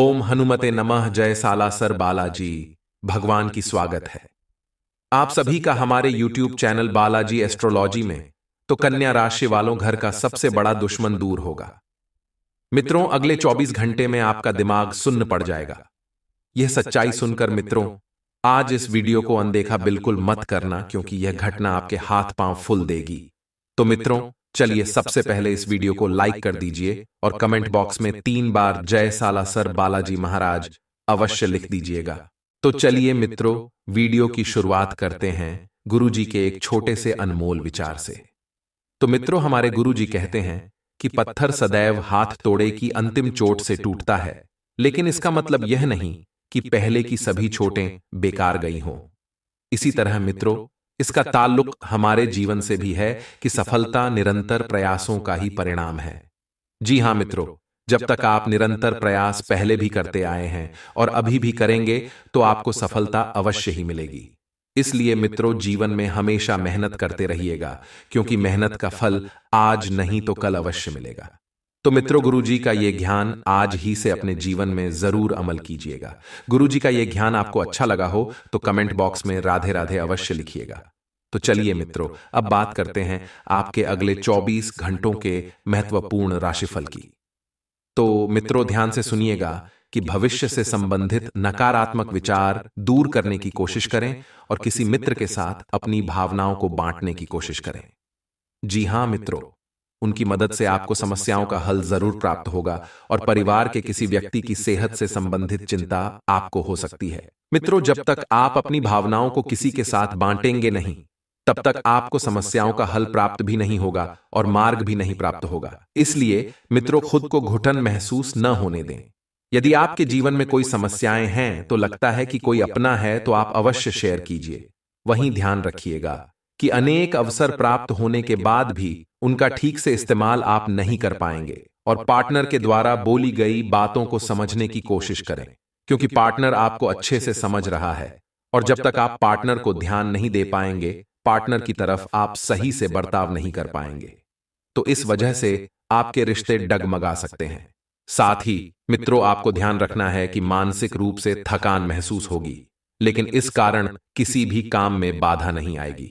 ओम हनुमते नमः जय सालासर बालाजी भगवान की स्वागत है आप सभी का हमारे YouTube चैनल बालाजी एस्ट्रोलॉजी में तो कन्या राशि वालों घर का सबसे बड़ा दुश्मन दूर होगा मित्रों अगले 24 घंटे में आपका दिमाग सुन्न पड़ जाएगा यह सच्चाई सुनकर मित्रों आज इस वीडियो को अनदेखा बिल्कुल मत करना क्योंकि यह घटना आपके हाथ पांव फुल देगी तो मित्रों चलिए सबसे पहले इस वीडियो को लाइक कर दीजिए और कमेंट बॉक्स में तीन बार जय साला सर बालाजी महाराज अवश्य लिख दीजिएगा तो, तो चलिए मित्रों वीडियो की शुरुआत करते हैं गुरु जी के एक छोटे से अनमोल विचार से तो, तो मित्रों हमारे गुरु जी कहते हैं कि पत्थर सदैव हाथ तोड़े की अंतिम चोट से टूटता है लेकिन इसका मतलब, मतलब यह नहीं कि पहले की सभी चोटें बेकार गई हों इसी तरह मित्रों इसका ताल्लुक हमारे जीवन से भी है कि सफलता निरंतर प्रयासों का ही परिणाम है जी हां हाँ, मित्रों जब तक आप निरंतर प्रयास पहले भी करते आए हैं और अभी भी करेंगे तो, तो आपको सफलता अवश्य ही मिलेगी इसलिए मित्रों जीवन में हमेशा मेहनत करते रहिएगा क्योंकि मेहनत का फल आज नहीं तो, तो कल अवश्य मिलेगा तो, तो मित्रों गुरुजी का यह ज्ञान आज ही से अपने जीवन में जरूर अमल कीजिएगा गुरुजी का यह ज्ञान आपको अच्छा लगा हो तो कमेंट बॉक्स में राधे राधे अवश्य लिखिएगा तो, तो चलिए मित्रों अब बात करते हैं आपके अगले 24 घंटों के महत्वपूर्ण राशिफल की तो, तो मित्रों ध्यान से सुनिएगा कि भविष्य से संबंधित नकारात्मक विचार दूर करने की कोशिश करें और किसी मित्र के साथ अपनी भावनाओं को बांटने की कोशिश करें जी हां मित्रों उनकी मदद से आपको समस्याओं का हल जरूर प्राप्त होगा और परिवार के किसी व्यक्ति की सेहत से संबंधित चिंता आपको हो सकती है मित्रों जब तक आप अपनी भावनाओं को किसी के साथ बांटेंगे नहीं तब तक आपको समस्याओं का हल प्राप्त भी नहीं होगा और मार्ग भी नहीं प्राप्त होगा इसलिए मित्रों खुद को घुटन महसूस न होने दें यदि आपके जीवन में कोई समस्याएं हैं तो लगता है कि कोई अपना है तो आप अवश्य शेयर कीजिए वहीं ध्यान रखिएगा कि अनेक अवसर प्राप्त होने के बाद भी उनका ठीक से इस्तेमाल आप नहीं कर पाएंगे और पार्टनर के द्वारा बोली गई बातों को समझने की कोशिश करें क्योंकि पार्टनर आपको अच्छे से समझ रहा है और जब तक आप पार्टनर को ध्यान नहीं दे पाएंगे पार्टनर की तरफ आप सही से बर्ताव नहीं कर पाएंगे तो इस वजह से आपके रिश्ते डगमगा सकते हैं साथ ही मित्रों आपको ध्यान रखना है कि मानसिक रूप से थकान महसूस होगी लेकिन इस कारण किसी भी काम में बाधा नहीं आएगी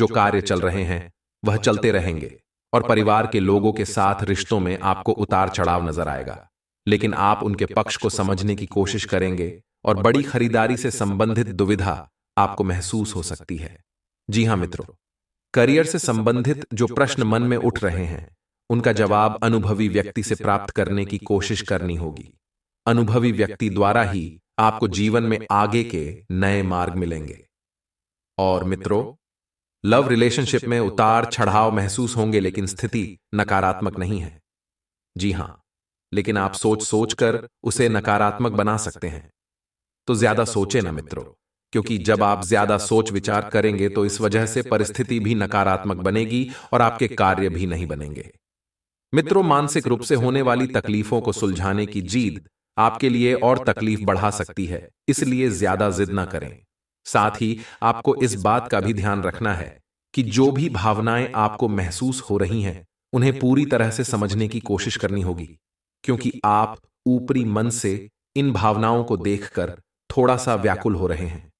जो कार्य चल रहे हैं वह चलते रहेंगे और परिवार के लोगों के साथ रिश्तों में आपको उतार चढ़ाव नजर आएगा लेकिन आप उनके पक्ष को समझने की कोशिश करेंगे और बड़ी खरीदारी से संबंधित दुविधा आपको महसूस हो सकती है जी हाँ, हाँ मित्रों करियर से संबंधित जो प्रश्न मन में उठ रहे हैं उनका जवाब अनुभवी व्यक्ति से प्राप्त करने की कोशिश करनी होगी अनुभवी व्यक्ति द्वारा ही आपको जीवन में आगे के नए मार्ग मिलेंगे और मित्रों लव रिलेशनशिप में उतार चढ़ाव महसूस होंगे लेकिन स्थिति नकारात्मक नहीं है जी हां हाँ, लेकिन आप सोच सोच कर उसे नकारात्मक बना सकते हैं तो ज्यादा सोचे ना मित्रों क्योंकि जब आप ज्यादा सोच विचार करेंगे तो, तो इस वजह से परिस्थिति भी नकारात्मक बनेगी और आपके कार्य भी नहीं बनेंगे मित्रों मानसिक रूप से होने वाली तकलीफों को सुलझाने की जीद आपके लिए और तकलीफ बढ़ा सकती है इसलिए ज्यादा जिद ना करें साथ ही आपको इस बात का भी ध्यान रखना है कि जो भी भावनाएं आपको महसूस हो रही हैं उन्हें पूरी तरह से समझने की कोशिश करनी होगी क्योंकि आप ऊपरी मन से इन भावनाओं को देखकर थोड़ा सा व्याकुल हो रहे हैं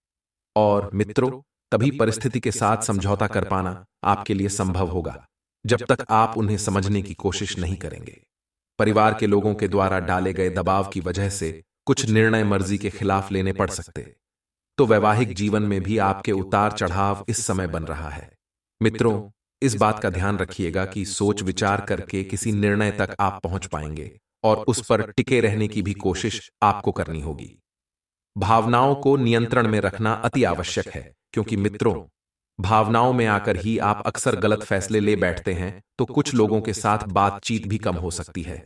और मित्रों तभी परिस्थिति के साथ समझौता कर पाना आपके लिए संभव होगा जब तक आप उन्हें समझने की कोशिश नहीं करेंगे परिवार के लोगों के द्वारा डाले गए दबाव की वजह से कुछ निर्णय मर्जी के खिलाफ लेने पड़ सकते तो, तो वैवाहिक जीवन में भी आपके उतार चढ़ाव इस समय बन रहा है मित्रों इस बात का ध्यान रखिएगा कि सोच विचार करके किसी निर्णय तक आप पहुंच पाएंगे और उस पर टिके रहने की भी कोशिश आपको करनी होगी भावनाओं को नियंत्रण में रखना अति आवश्यक है क्योंकि मित्रों भावनाओं में आकर ही आप अक्सर गलत फैसले ले बैठते हैं तो कुछ लोगों के साथ बातचीत भी कम हो सकती है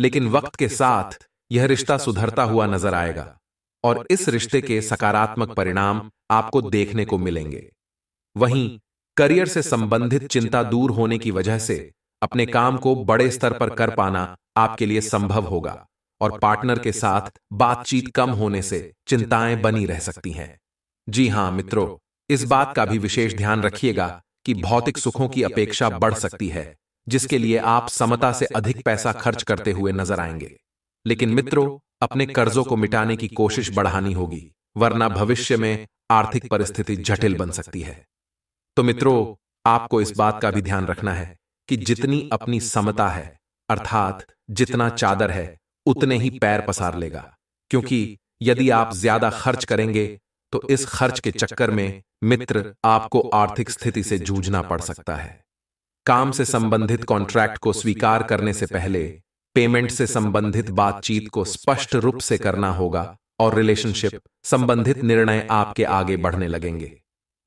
लेकिन वक्त के साथ यह रिश्ता सुधरता हुआ नजर आएगा और इस रिश्ते के सकारात्मक परिणाम आपको देखने को मिलेंगे वहीं करियर से संबंधित चिंता दूर होने की वजह से अपने काम को बड़े स्तर पर कर पाना आपके लिए संभव होगा और पार्टनर के साथ बातचीत कम होने से चिंताएं बनी रह सकती हैं जी हां मित्रों इस बात का भी विशेष ध्यान रखिएगा कि भौतिक सुखों की अपेक्षा बढ़ सकती है जिसके लिए आप समता से अधिक पैसा खर्च करते हुए नजर आएंगे लेकिन मित्रों अपने कर्जों को मिटाने की कोशिश बढ़ानी होगी वरना भविष्य में आर्थिक परिस्थिति जटिल बन सकती है तो मित्रों आपको इस बात का भी ध्यान रखना है कि जितनी अपनी समता है अर्थात जितना चादर है उतने ही पैर पसार लेगा क्योंकि यदि आप ज्यादा खर्च करेंगे तो इस खर्च के चक्कर में मित्र आपको आर्थिक स्थिति से जूझना पड़ सकता है काम से संबंधित कॉन्ट्रैक्ट को स्वीकार करने से पहले पेमेंट से संबंधित बातचीत को स्पष्ट रूप से करना होगा और रिलेशनशिप संबंधित निर्णय आपके आगे बढ़ने लगेंगे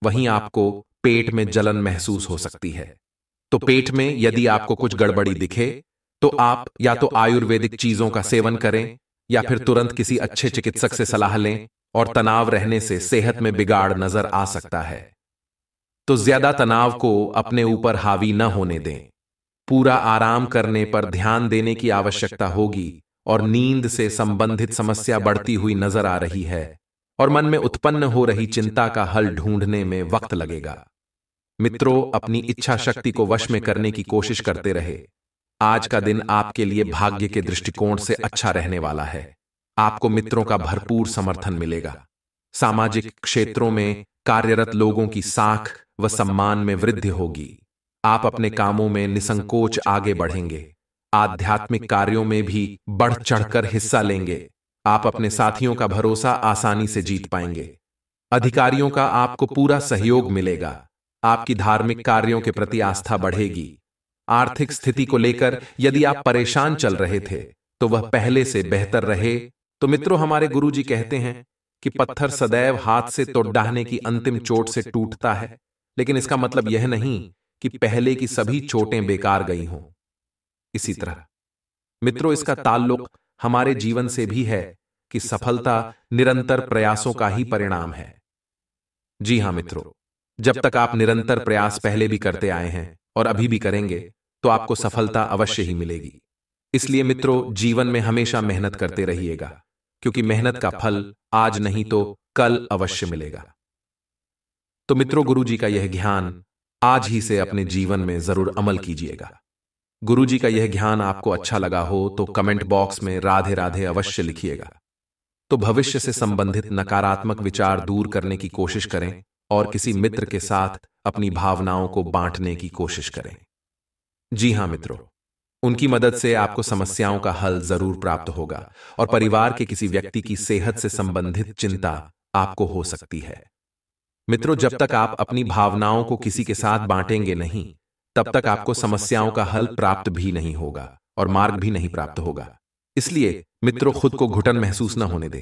वहीं आपको पेट में जलन महसूस हो सकती है तो पेट में यदि आपको कुछ गड़बड़ी दिखे तो, तो आप या तो, तो आयुर्वेदिक चीजों का सेवन करें या फिर तुरंत किसी अच्छे चिकित्सक से सलाह लें और तनाव रहने से सेहत में बिगाड़ नजर आ सकता है तो, तो ज्यादा तनाव को अपने ऊपर हावी न होने दें पूरा आराम करने पर ध्यान देने की आवश्यकता होगी और नींद से संबंधित समस्या बढ़ती हुई नजर आ रही है और मन में उत्पन्न हो रही चिंता का हल ढूंढने में वक्त लगेगा मित्रों अपनी इच्छा शक्ति को वश में करने की कोशिश करते रहे आज का दिन आपके लिए भाग्य के दृष्टिकोण से अच्छा, अच्छा रहने वाला है आपको मित्रों का भरपूर समर्थन मिलेगा सामाजिक क्षेत्रों में कार्यरत लोगों की साख व सम्मान में वृद्धि होगी आप अपने कामों में निसंकोच आगे बढ़ेंगे आध्यात्मिक कार्यों में भी बढ़ चढ़कर हिस्सा लेंगे आप अपने साथियों का भरोसा आसानी से जीत पाएंगे अधिकारियों का आपको पूरा सहयोग मिलेगा आपकी धार्मिक कार्यों के प्रति आस्था बढ़ेगी आर्थिक स्थिति को लेकर यदि आप परेशान चल रहे थे तो वह पहले से बेहतर रहे तो मित्रों हमारे गुरु जी कहते हैं कि पत्थर सदैव हाथ से तो डाहने की अंतिम चोट से टूटता है लेकिन इसका मतलब यह नहीं कि पहले की सभी चोटें बेकार गई हों इसी तरह मित्रों इसका ताल्लुक हमारे जीवन से भी है कि सफलता निरंतर प्रयासों का ही परिणाम है जी हां मित्रों जब तक आप निरंतर प्रयास पहले भी करते आए हैं और अभी भी करेंगे तो, तो आपको सफलता अवश्य ही मिलेगी इसलिए मित्रों जीवन में हमेशा मेहनत करते रहिएगा क्योंकि मेहनत का फल आज नहीं तो, तो कल अवश्य मिलेगा तो, तो मित्रों गुरु जी का यह ज्ञान आज ही से अपने जीवन में जरूर अमल कीजिएगा गुरु जी का यह ज्ञान आपको अच्छा, अच्छा लगा हो तो कमेंट बॉक्स में राधे राधे अवश्य लिखिएगा तो भविष्य से संबंधित नकारात्मक विचार दूर करने की कोशिश करें और किसी मित्र के साथ अपनी भावनाओं को बांटने की कोशिश करें जी हां मित्रों उनकी मदद से आपको समस्याओं का हल जरूर प्राप्त होगा और परिवार के किसी व्यक्ति की सेहत से संबंधित चिंता आपको हो सकती है मित्रों जब तक आप अपनी भावनाओं को किसी के साथ बांटेंगे नहीं तब तक आपको समस्याओं का हल प्राप्त भी नहीं होगा और मार्ग भी नहीं प्राप्त होगा इसलिए मित्रों खुद को घुटन महसूस न होने दें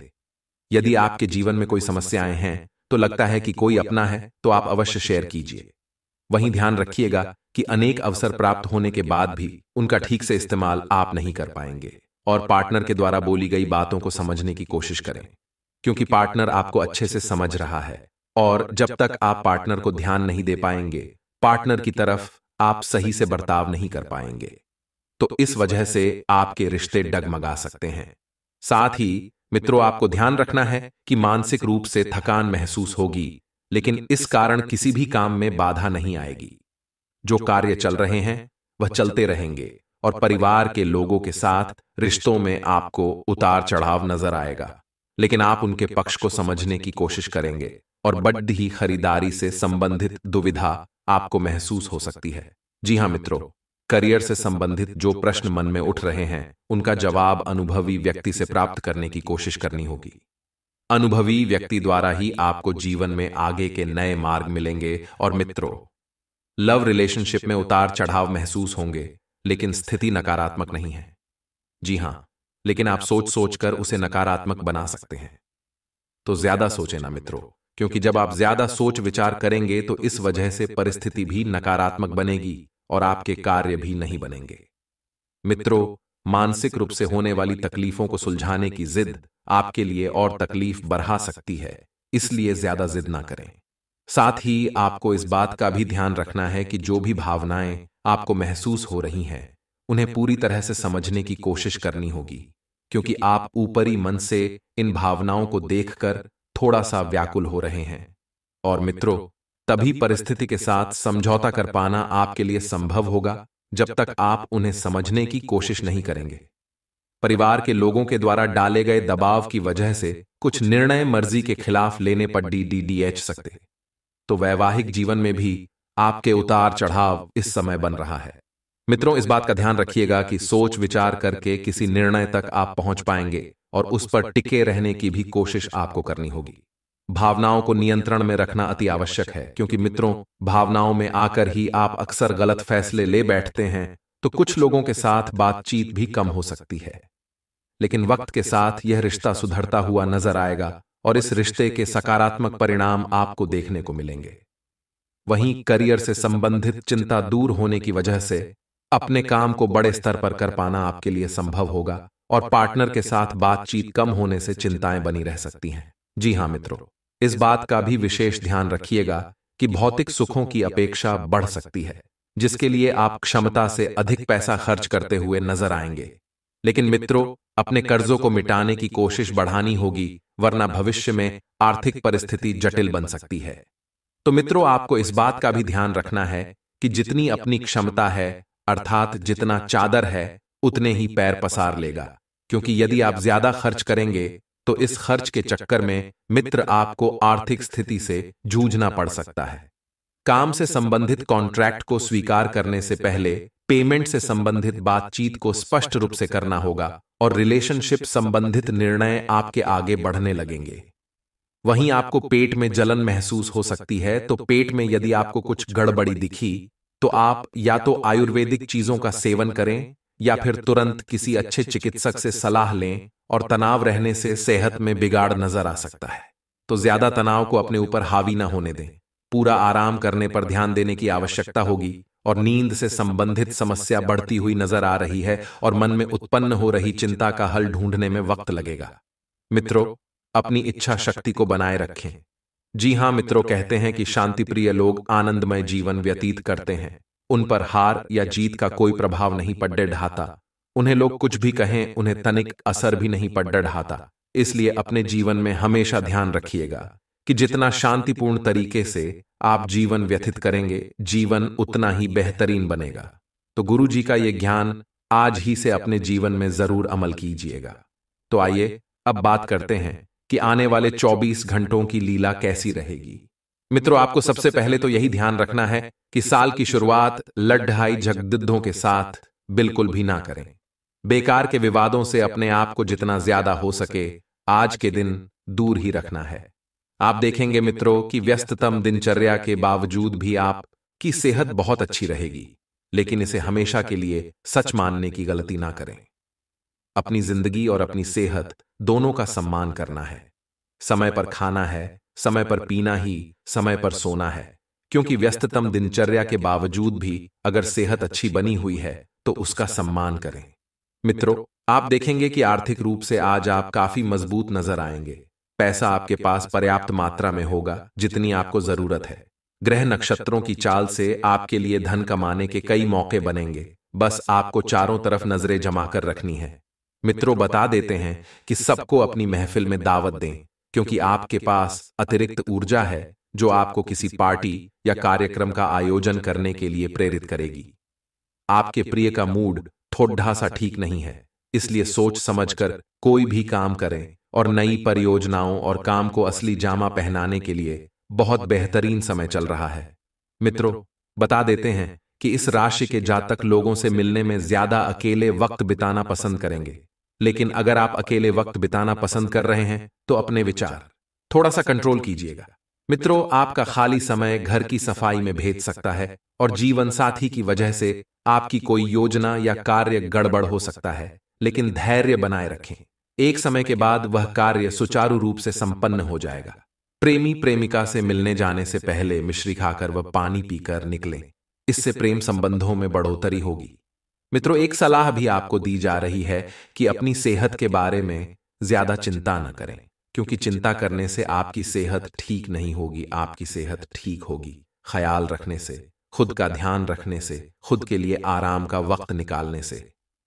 यदि आपके जीवन में कोई समस्याएं हैं तो, तो लगता है कि कोई अपना है तो, तो आप अवश्य शेयर कीजिए वहीं ध्यान रखिएगा कि अनेक अवसर प्राप्त होने के बाद भी उनका ठीक से इस्तेमाल आप नहीं कर पाएंगे और पार्टनर के द्वारा बोली गई बातों को समझने की कोशिश करें क्योंकि पार्टनर आपको अच्छे से समझ रहा है और जब तक आप पार्टनर को ध्यान नहीं दे पाएंगे पार्टनर की तरफ आप सही से बर्ताव नहीं कर पाएंगे तो, तो इस वजह से आपके रिश्ते डगमगा सकते हैं साथ ही मित्रों आपको ध्यान रखना है कि मानसिक रूप से थकान महसूस होगी लेकिन इस कारण किसी भी काम में बाधा नहीं आएगी जो कार्य चल रहे हैं वह चलते रहेंगे और परिवार के लोगों के साथ रिश्तों में आपको उतार चढ़ाव नजर आएगा लेकिन आप उनके पक्ष को समझने की कोशिश करेंगे और बड्ड ही खरीदारी से संबंधित दुविधा आपको महसूस हो सकती है जी हाँ मित्रों करियर से संबंधित जो प्रश्न मन में उठ रहे हैं उनका जवाब अनुभवी व्यक्ति से प्राप्त करने की कोशिश करनी होगी अनुभवी व्यक्ति द्वारा ही आपको जीवन में आगे के नए मार्ग मिलेंगे और मित्रों लव रिलेशनशिप में उतार चढ़ाव महसूस होंगे लेकिन स्थिति नकारात्मक नहीं है जी हां लेकिन आप सोच सोचकर उसे नकारात्मक बना सकते हैं तो ज्यादा सोचे ना मित्रों क्योंकि जब आप ज्यादा सोच विचार करेंगे तो इस वजह से परिस्थिति भी नकारात्मक बनेगी और आपके कार्य भी नहीं बनेंगे मित्रों मानसिक रूप से होने वाली तकलीफों को सुलझाने की जिद आपके लिए और तकलीफ बढ़ा सकती है इसलिए ज्यादा जिद ना करें साथ ही आपको इस बात का भी ध्यान रखना है कि जो भी भावनाएं आपको महसूस हो रही हैं उन्हें पूरी तरह से समझने की कोशिश करनी होगी क्योंकि आप ऊपरी मन से इन भावनाओं को देखकर थोड़ा सा व्याकुल हो रहे हैं और मित्रों तभी परिस्थिति के साथ समझौता कर पाना आपके लिए संभव होगा जब तक आप उन्हें समझने की कोशिश नहीं करेंगे परिवार के लोगों के द्वारा डाले गए दबाव की वजह से कुछ निर्णय मर्जी के खिलाफ लेने पर एच सकते तो वैवाहिक जीवन में भी आपके उतार चढ़ाव इस समय बन रहा है मित्रों इस बात का ध्यान रखिएगा कि सोच विचार करके किसी निर्णय तक आप पहुंच पाएंगे और उस पर टिके रहने की भी कोशिश आपको करनी होगी भावनाओं को नियंत्रण में रखना अति आवश्यक है क्योंकि मित्रों भावनाओं में आकर ही आप अक्सर गलत फैसले ले बैठते हैं तो कुछ लोगों के साथ बातचीत भी कम हो सकती है लेकिन वक्त के साथ यह रिश्ता सुधरता हुआ नजर आएगा और इस रिश्ते के सकारात्मक परिणाम आपको देखने को मिलेंगे वहीं करियर से संबंधित चिंता दूर होने की वजह से अपने काम को बड़े स्तर पर कर पाना आपके लिए संभव होगा और पार्टनर के साथ बातचीत कम होने से चिंताएं बनी रह सकती हैं जी हां मित्रों इस बात का भी विशेष ध्यान रखिएगा कि भौतिक सुखों की अपेक्षा बढ़ सकती है जिसके लिए आप क्षमता से अधिक पैसा खर्च करते हुए नजर आएंगे लेकिन मित्रों अपने कर्जों को मिटाने की कोशिश बढ़ानी होगी वरना भविष्य में आर्थिक परिस्थिति जटिल बन सकती है तो, तो मित्रों आपको इस बात का भी ध्यान रखना है कि जितनी अपनी क्षमता है अर्थात जितना चादर है उतने ही पैर पसार लेगा क्योंकि यदि आप ज्यादा खर्च करेंगे तो, तो इस खर्च के चक्कर में मित्र आपको आर्थिक स्थिति से जूझना पड़ सकता है काम से संबंधित कॉन्ट्रैक्ट को स्वीकार करने से पहले पेमेंट से संबंधित बातचीत को स्पष्ट रूप से करना होगा और रिलेशनशिप संबंधित निर्णय आपके आगे बढ़ने लगेंगे वहीं आपको पेट में जलन महसूस हो सकती है तो, तो पेट में यदि आपको कुछ गड़बड़ी दिखी तो, तो आप या तो, तो आयुर्वेदिक चीजों का सेवन करें या फिर तुरंत किसी अच्छे चिकित्सक से सलाह लें और तनाव रहने से सेहत में बिगाड़ नजर आ सकता है तो ज्यादा तनाव को अपने ऊपर हावी ना होने दें पूरा आराम करने पर ध्यान देने की आवश्यकता होगी और नींद से संबंधित समस्या बढ़ती हुई नजर आ रही है और मन में उत्पन्न हो रही चिंता का हल ढूंढने में वक्त लगेगा मित्रों अपनी इच्छा शक्ति को बनाए रखें जी हां मित्रों कहते हैं कि शांतिप्रिय लोग आनंदमय जीवन व्यतीत करते हैं उन पर हार या जीत का कोई प्रभाव नहीं पड्डे ढाता उन्हें लोग कुछ भी कहें उन्हें तनिक असर भी नहीं पड्डा ढाता इसलिए अपने जीवन में हमेशा ध्यान रखिएगा कि जितना शांतिपूर्ण तरीके से आप जीवन व्यथित करेंगे जीवन उतना ही बेहतरीन बनेगा तो, तो गुरु जी का ये ज्ञान आज ही से अपने जीवन में जरूर अमल कीजिएगा तो, तो आइए अब बात करते हैं कि आने वाले 24 घंटों की लीला कैसी रहेगी मित्रों आपको सबसे पहले तो, तो यही ध्यान रखना है कि साल की शुरुआत लड्ढाई झगदिद्धों के साथ बिल्कुल भी ना करें बेकार के विवादों से अपने आप को जितना ज्यादा हो सके आज के दिन दूर ही रखना है आप देखेंगे मित्रों कि व्यस्ततम दिनचर्या के बावजूद भी आप की सेहत बहुत अच्छी रहेगी लेकिन इसे हमेशा के लिए सच मानने की गलती ना करें अपनी जिंदगी और अपनी सेहत दोनों का सम्मान करना है समय पर खाना है समय पर पीना ही समय पर सोना है क्योंकि व्यस्ततम दिनचर्या के बावजूद भी अगर सेहत अच्छी बनी हुई है तो उसका सम्मान करें मित्रों आप देखेंगे कि आर्थिक रूप से आज आप काफी मजबूत नजर आएंगे पैसा आपके पास पर्याप्त मात्रा में होगा जितनी आपको जरूरत है ग्रह नक्षत्रों की चाल से आपके लिए धन कमाने के कई मौके बनेंगे बस आपको चारों तरफ नजरें जमा कर रखनी है मित्रों बता देते हैं कि सबको अपनी महफिल में दावत दें क्योंकि आपके पास अतिरिक्त ऊर्जा है जो आपको किसी पार्टी या कार्यक्रम का आयोजन करने के लिए प्रेरित करेगी आपके प्रिय का मूड थोड़ा सा ठीक नहीं है इसलिए सोच समझकर कोई भी काम करें और नई परियोजनाओं और काम को असली जामा पहनाने के लिए बहुत बेहतरीन समय चल रहा है मित्रों बता देते हैं कि इस राशि के जातक लोगों से मिलने में ज्यादा अकेले वक्त बिताना पसंद करेंगे लेकिन अगर आप अकेले वक्त बिताना पसंद कर रहे हैं तो अपने विचार थोड़ा सा कंट्रोल कीजिएगा मित्रों आपका खाली समय घर की सफाई में भेज सकता है और जीवन साथी की वजह से आपकी कोई योजना या कार्य गड़बड़ हो सकता है लेकिन धैर्य बनाए रखें एक समय के बाद वह कार्य सुचारू रूप से संपन्न हो जाएगा प्रेमी प्रेमिका से मिलने जाने से पहले मिश्री खाकर वह पानी पीकर निकले इससे प्रेम संबंधों में बढ़ोतरी होगी मित्रों एक सलाह भी आपको दी जा रही है कि अपनी सेहत के बारे में ज्यादा चिंता न करें क्योंकि चिंता करने से आपकी सेहत ठीक नहीं होगी आपकी सेहत ठीक होगी ख्याल रखने से खुद का ध्यान रखने से खुद के लिए आराम का वक्त निकालने से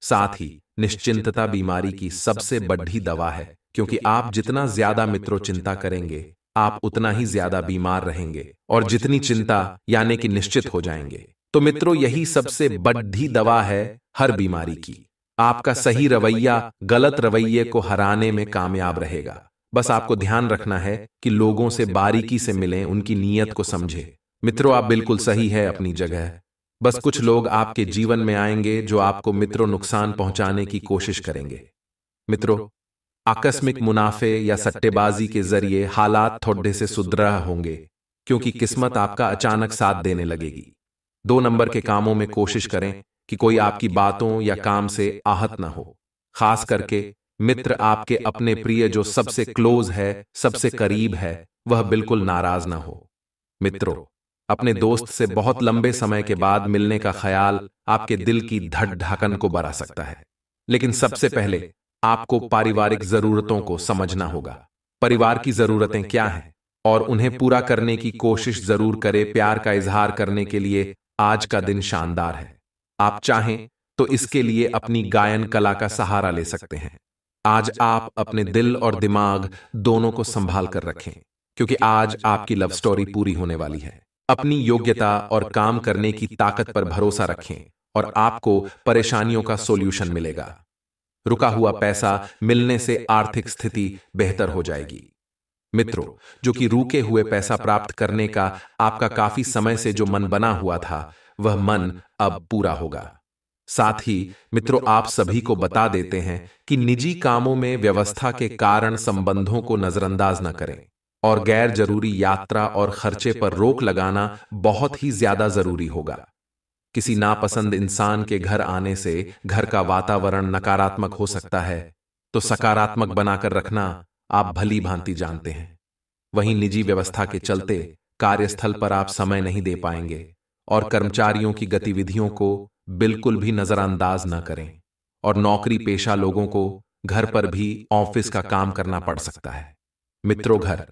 साथ ही निश्चिंतता बीमारी की सबसे बड़ी दवा है क्योंकि आप जितना ज्यादा मित्रों चिंता करेंगे आप उतना ही ज्यादा बीमार रहेंगे और जितनी चिंता यानी कि निश्चित हो जाएंगे तो, तो मित्रों यही सबसे बड़ी दवा है हर बीमारी की आपका सही रवैया गलत रवैये को हराने में कामयाब रहेगा बस आपको ध्यान रखना है कि लोगों से बारीकी से मिलें उनकी नीयत को समझें मित्रों आप बिल्कुल सही है अपनी जगह बस कुछ लोग आपके जीवन में आएंगे जो आपको मित्रों नुकसान पहुंचाने की कोशिश करेंगे मित्रों आकस्मिक मुनाफे या सट्टेबाजी के जरिए हालात थोड़े से सुधरा होंगे क्योंकि किस्मत आपका अचानक साथ देने लगेगी दो नंबर के कामों में कोशिश करें कि कोई आपकी बातों या काम से आहत ना हो खास करके मित्र आपके अपने प्रिय जो सबसे क्लोज है सबसे करीब है वह बिल्कुल नाराज ना हो मित्रों अपने दोस्त से बहुत लंबे समय के बाद मिलने का ख्याल आपके दिल की धड़ ढाकन को बढ़ा सकता है लेकिन सबसे पहले आपको पारिवारिक जरूरतों को समझना होगा परिवार की जरूरतें क्या हैं और उन्हें पूरा करने की कोशिश जरूर करें प्यार का इजहार करने के लिए आज का दिन शानदार है आप चाहें तो, तो इसके लिए अपनी गायन कला का सहारा ले सकते हैं आज आप अपने दिल और दिमाग दोनों को संभाल कर रखें क्योंकि आज आपकी लव स्टोरी पूरी होने वाली है अपनी योग्यता और काम करने की ताकत पर भरोसा रखें और आपको परेशानियों का सोल्यूशन मिलेगा रुका हुआ पैसा मिलने से आर्थिक स्थिति बेहतर हो जाएगी मित्रों जो कि रुके हुए पैसा प्राप्त करने का आपका काफी समय से जो मन बना हुआ था वह मन अब पूरा होगा साथ ही मित्रों आप सभी को बता देते हैं कि निजी कामों में व्यवस्था के कारण संबंधों को नजरअंदाज न करें और गैर जरूरी यात्रा और खर्चे पर रोक लगाना बहुत ही ज्यादा जरूरी होगा किसी नापसंद इंसान के घर आने से घर का वातावरण नकारात्मक हो सकता है तो, तो सकारात्मक बनाकर रखना आप भली भांति जानते हैं वहीं निजी व्यवस्था के चलते कार्यस्थल पर आप समय नहीं दे पाएंगे और कर्मचारियों की गतिविधियों को बिल्कुल भी नजरअंदाज न करें और नौकरी पेशा लोगों को घर पर भी ऑफिस का काम करना पड़ सकता है मित्रों घर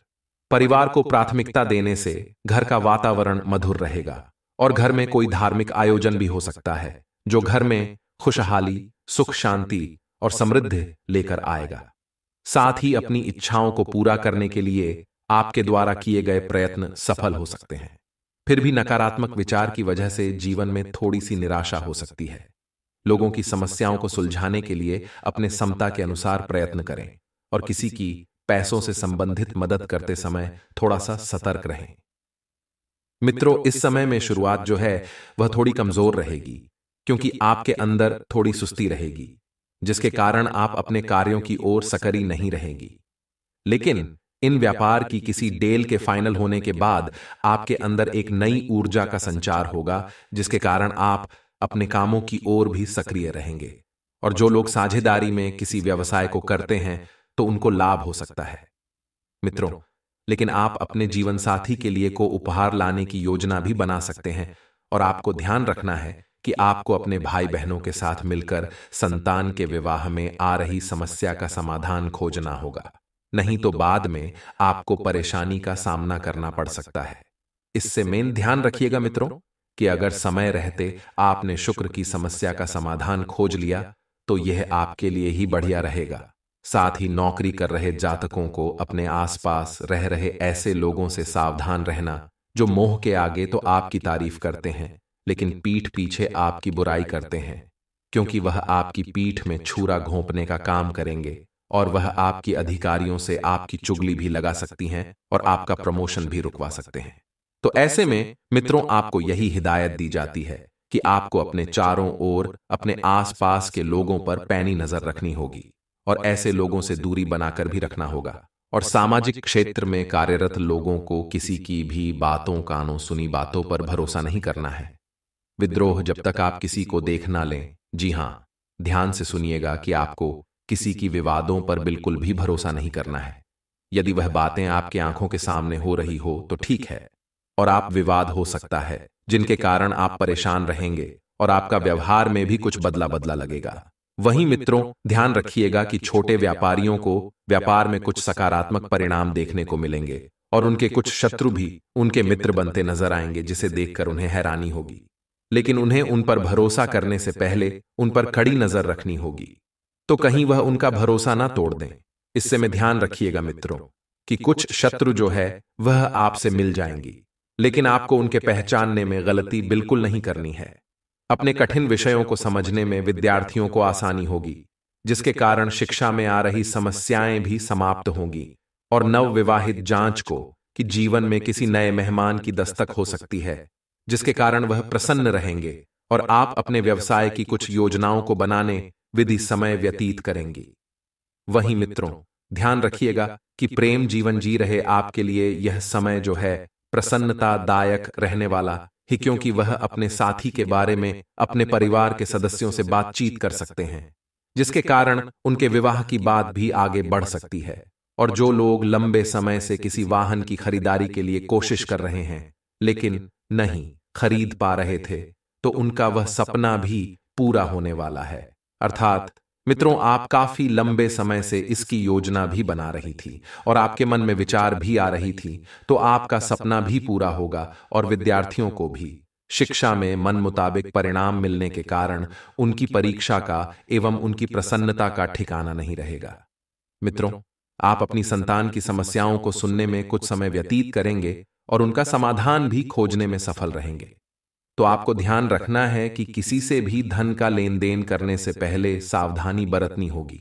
परिवार को प्राथमिकता देने से घर का वातावरण मधुर रहेगा और घर में कोई धार्मिक आयोजन भी हो सकता है जो घर में खुशहाली सुख शांति और समृद्धि लेकर आएगा साथ ही अपनी इच्छाओं को पूरा करने के लिए आपके द्वारा किए गए प्रयत्न सफल हो सकते हैं फिर भी नकारात्मक विचार की वजह से जीवन में थोड़ी सी निराशा हो सकती है लोगों की समस्याओं को सुलझाने के लिए अपने समता के अनुसार प्रयत्न करें और किसी की पैसों से संबंधित मदद करते समय थोड़ा सा सतर्क रहें मित्रों इस समय में शुरुआत जो है वह थोड़ी कमजोर रहेगी क्योंकि आपके अंदर थोड़ी सुस्ती रहेगी जिसके कारण आप अपने कार्यों की ओर सकरी नहीं रहेगी लेकिन इन व्यापार की किसी डेल के फाइनल होने के बाद आपके अंदर एक नई ऊर्जा का संचार होगा जिसके कारण आप अपने कामों की ओर भी सक्रिय रहेंगे और जो लोग साझेदारी में किसी व्यवसाय को करते हैं तो उनको लाभ हो सकता है मित्रों लेकिन आप अपने जीवन साथी के लिए को उपहार लाने की योजना भी बना सकते हैं और आपको ध्यान रखना है कि आपको अपने भाई बहनों के साथ मिलकर संतान के विवाह में आ रही समस्या का समाधान खोजना होगा नहीं तो, तो बाद में आपको परेशानी का सामना करना पड़ सकता है इससे मेन ध्यान रखिएगा मित्रों कि अगर समय रहते आपने शुक्र की समस्या का समाधान खोज लिया तो यह आपके लिए ही बढ़िया रहेगा साथ ही नौकरी कर रहे जातकों को अपने आसपास रह रहे ऐसे लोगों से सावधान रहना जो मोह के आगे तो आपकी तारीफ करते हैं लेकिन पीठ पीछे आपकी बुराई करते हैं क्योंकि वह आपकी पीठ में छूरा घोंपने का काम करेंगे और वह आपकी अधिकारियों से आपकी चुगली भी लगा सकती हैं और आपका प्रमोशन भी रुकवा सकते हैं तो ऐसे में मित्रों आपको यही हिदायत दी जाती है कि आपको अपने चारों ओर अपने आसपास के लोगों पर पैनी नजर रखनी होगी और ऐसे लोगों से दूरी बनाकर भी रखना होगा और सामाजिक क्षेत्र में कार्यरत लोगों को किसी की भी बातों कानों सुनी बातों पर भरोसा नहीं करना है विद्रोह जब तक आप किसी को देख ना लें जी हां हाँ, ध्यान से सुनिएगा कि आपको किसी की विवादों पर बिल्कुल भी भरोसा नहीं करना है यदि वह बातें आपके आंखों के सामने हो रही हो तो, तो ठीक है और आप विवाद हो सकता है जिनके कारण आप परेशान रहेंगे और आपका व्यवहार में भी कुछ बदला बदला लगेगा वहीं मित्रों ध्यान रखिएगा कि छोटे व्यापारियों को व्यापार में कुछ सकारात्मक परिणाम देखने को मिलेंगे और उनके कुछ शत्रु भी उनके मित्र बनते नजर आएंगे जिसे देखकर उन्हें हैरानी होगी लेकिन उन्हें उन पर भरोसा करने से पहले उन पर कड़ी नजर रखनी होगी तो, तो कहीं वह उनका भरोसा ना तोड़ दें इससे में ध्यान रखिएगा मित्रों कि कुछ शत्रु जो है वह आपसे मिल जाएंगी लेकिन आपको उनके पहचानने में गलती बिल्कुल नहीं करनी है अपने कठिन विषयों को समझने में विद्यार्थियों को आसानी होगी जिसके कारण शिक्षा में आ रही समस्याएं भी समाप्त होंगी और नवविवाहित जांच को कि जीवन में किसी नए मेहमान की दस्तक हो सकती है जिसके कारण वह प्रसन्न रहेंगे और आप अपने व्यवसाय की कुछ योजनाओं को बनाने विधि समय व्यतीत करेंगी वहीं मित्रों ध्यान रखिएगा कि प्रेम जीवन जी रहे आपके लिए यह समय जो है प्रसन्नता दायक रहने वाला ही क्योंकि वह अपने साथी के बारे में अपने परिवार के सदस्यों से बातचीत कर सकते हैं जिसके कारण उनके विवाह की बात भी आगे बढ़ सकती है और जो लोग लंबे समय से किसी वाहन की खरीदारी के लिए कोशिश कर रहे हैं लेकिन नहीं खरीद पा रहे थे तो उनका वह सपना भी पूरा होने वाला है अर्थात मित्रों आप काफी लंबे समय से इसकी योजना भी बना रही थी और आपके मन में विचार भी आ रही थी तो आपका सपना भी पूरा होगा और विद्यार्थियों को भी शिक्षा में मन मुताबिक परिणाम मिलने के कारण उनकी परीक्षा का एवं उनकी प्रसन्नता का ठिकाना नहीं रहेगा मित्रों आप अपनी संतान की समस्याओं को सुनने में कुछ समय व्यतीत करेंगे और उनका समाधान भी खोजने में सफल रहेंगे तो, तो आपको ध्यान रखना है कि किसी से भी धन का लेन देन करने से पहले सावधानी बरतनी होगी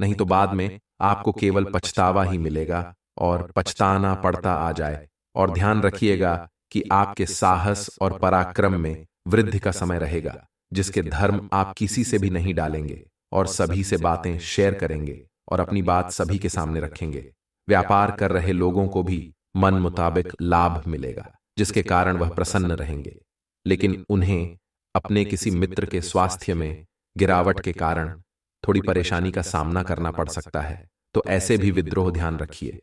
नहीं तो, तो बाद में आपको केवल पछतावा ही मिलेगा और पछताना पड़ता आ जाए और ध्यान रखिएगा कि आपके साहस और पराक्रम में वृद्धि का समय रहेगा जिसके धर्म आप किसी से भी नहीं डालेंगे और सभी से बातें शेयर करेंगे और अपनी बात सभी के सामने रखेंगे व्यापार कर रहे लोगों को भी मन मुताबिक लाभ मिलेगा जिसके कारण वह प्रसन्न रहेंगे लेकिन उन्हें अपने किसी मित्र के स्वास्थ्य में गिरावट के कारण थोड़ी परेशानी का सामना करना पड़ सकता है तो, तो ऐसे भी विद्रोह ध्यान रखिए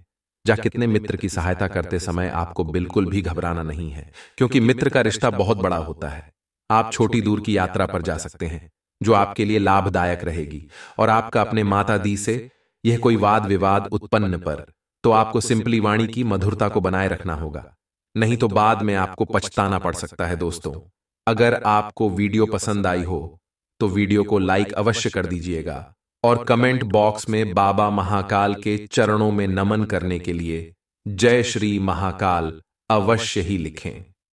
जा कितने मित्र की सहायता करते समय आपको बिल्कुल भी घबराना नहीं है क्योंकि मित्र का रिश्ता बहुत बड़ा होता है आप छोटी दूर की यात्रा पर जा सकते हैं जो आपके लिए लाभदायक रहेगी और आपका अपने माता दी से यह कोई वाद विवाद उत्पन्न पर तो, तो आपको सिंपली वाणी की मधुरता को बनाए रखना होगा तो नहीं तो बाद में आपको पछताना पड़ सकता है दोस्तों अगर आपको वीडियो पसंद आई हो तो, तो वीडियो को लाइक अवश्य कर दीजिएगा और कमेंट बॉक्स में बाबा महाकाल के चरणों में नमन करने के लिए जय श्री महाकाल अवश्य ही लिखें